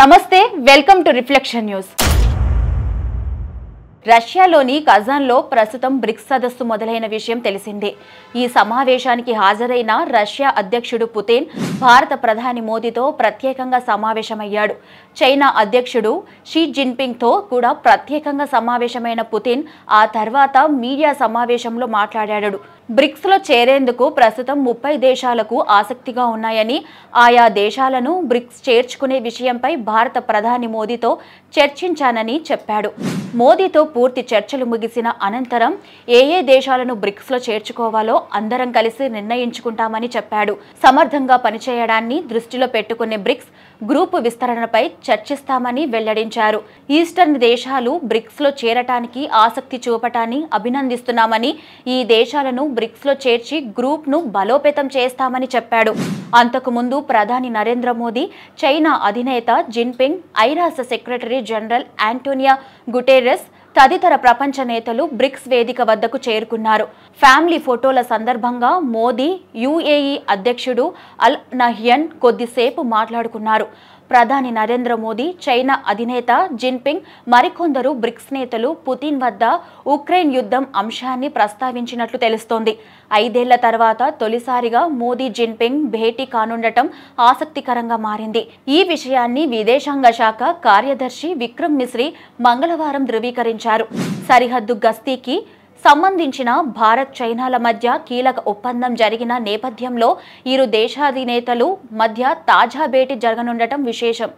నమస్తే welcome to reflection news రష్యాలోని కజాన్లో ప్రస్తుతం బ్రిక్స్ సదస్సు మొదలైన విషయం తెలిసిందే ఈ సమావేశానికి హాజరైన రష్యా అధ్యక్షుడు పుతిన్ భారత ప్రధాని మోదీతో ప్రత్యేకంగా సమావేశమయ్యాడు చైనా అధ్యక్షుడు షీ జిన్పింగ్తో కూడా ప్రత్యేకంగా సమావేశమైన పుతిన్ ఆ తర్వాత మీడియా సమావేశంలో మాట్లాడాడు బ్రిక్స్లో చేరేందుకు ప్రస్తుతం ముప్పై దేశాలకు ఆసక్తిగా ఉన్నాయని ఆయా దేశాలను బ్రిక్స్ చేర్చుకునే విషయంపై భారత ప్రధాని మోదీతో చర్చించానని చెప్పాడు మోదీతో పూర్తి చర్చలు ముగిసిన అనంతరం ఏ ఏ దేశాలను బ్రిక్స్లో చేర్చుకోవాలో అందరం కలిసి నిర్ణయించుకుంటామని చెప్పాడు సమర్థంగా పనిచేయడాన్ని దృష్టిలో పెట్టుకునే బ్రిక్స్ గ్రూపు విస్తరణపై చర్చిస్తామని వెల్లడించారు ఈస్టర్న్ దేశాలు బ్రిక్స్లో చేరటానికి ఆసక్తి చూపటాన్ని అభినందిస్తున్నామని ఈ దేశాలను బ్రిక్స్లో చేర్చి గ్రూప్ను బలోపేతం చేస్తామని చెప్పాడు అంతకుముందు ప్రధాని నరేంద్ర మోదీ చైనా అధినేత జిన్పింగ్ ఐరాస సెక్రటరీ జనరల్ యాంటోనియా గుటేరస్ తదితర ప్రపంచ నేతలు బ్రిక్స్ వేదిక వద్దకు చేరుకున్నారు ఫ్యామిలీ ఫోటోల సందర్భంగా మోదీ యుఏఈ అధ్యక్షుడు అల్ నహియన్ కొద్దిసేపు మాట్లాడుకున్నారు ప్రధాని నరేంద్ర మోదీ చైనా అధినేత జిన్పింగ్ మరికొందరు బ్రిక్స్ నేతలు పుతిన్ వద్ద ఉక్రెయిన్ యుద్ధం అంశాన్ని ప్రస్తావించినట్లు తెలుస్తోంది ఐదేళ్ల తర్వాత తొలిసారిగా మోదీ జిన్పింగ్ భేటీ కానుండటం ఆసక్తికరంగా మారింది ఈ విషయాన్ని విదేశాంగ శాఖ కార్యదర్శి విక్రమ్ మిశ్రీ మంగళవారం ధృవీకరించారు సరిహద్దు గస్తీకి సంబంధించిన భారత్ చైనాల మధ్య కీలక ఒప్పందం జరిగిన నేపథ్యంలో ఇరు దేశాధినేతలు మధ్య తాజా భేటీ జరగనుండటం విశేషం